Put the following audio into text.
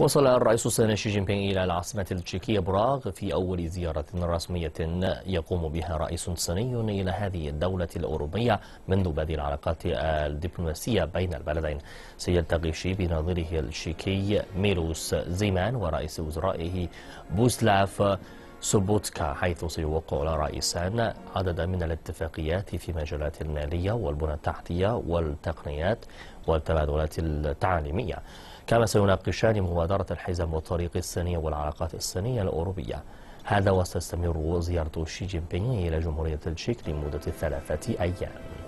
وصل الرئيس الصيني شي جين بينغ إلى العاصمة التشيكية براغ في أول زيارة رسمية يقوم بها رئيس صيني إلى هذه الدولة الأوروبية منذ بدء العلاقات الدبلوماسية بين البلدين سيلتقي شي بناظره التشيكي ميلوس زيمان ورئيس وزرائه بوسلاف سوبوتكا حيث سيوقع الرئيسان عددا من الاتفاقيات في مجالات المالية والبنى التحتية والتقنيات والتبادلات التعليمية كما سيناقشان مبادرة الحزم والطريق الصيني والعلاقات الصينية الأوروبية هذا وستستمر زيارة شي جين بينغ إلى جمهورية التشيك لمدة ثلاثة أيام